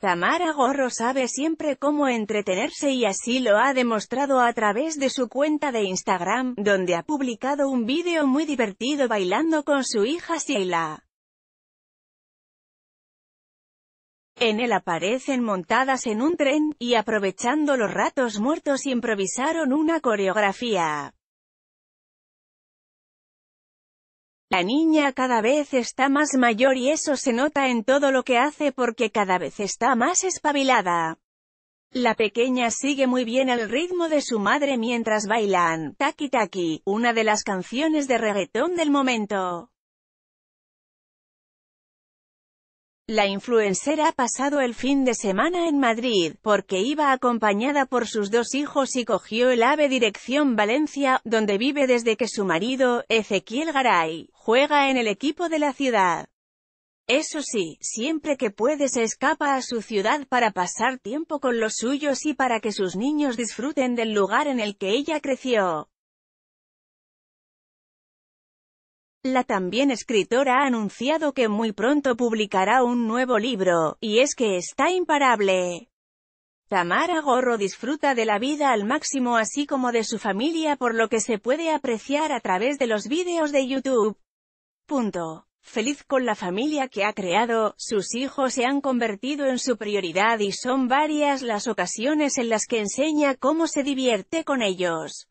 Tamara Gorro sabe siempre cómo entretenerse y así lo ha demostrado a través de su cuenta de Instagram, donde ha publicado un vídeo muy divertido bailando con su hija Sheila. En él aparecen montadas en un tren, y aprovechando los ratos muertos improvisaron una coreografía. La niña cada vez está más mayor y eso se nota en todo lo que hace porque cada vez está más espabilada. La pequeña sigue muy bien el ritmo de su madre mientras bailan Taki Taki, una de las canciones de reggaetón del momento. La influencer ha pasado el fin de semana en Madrid, porque iba acompañada por sus dos hijos y cogió el AVE dirección Valencia, donde vive desde que su marido, Ezequiel Garay, juega en el equipo de la ciudad. Eso sí, siempre que puede se escapa a su ciudad para pasar tiempo con los suyos y para que sus niños disfruten del lugar en el que ella creció. La también escritora ha anunciado que muy pronto publicará un nuevo libro, y es que está imparable. Tamara Gorro disfruta de la vida al máximo así como de su familia por lo que se puede apreciar a través de los vídeos de YouTube. Punto. Feliz con la familia que ha creado, sus hijos se han convertido en su prioridad y son varias las ocasiones en las que enseña cómo se divierte con ellos.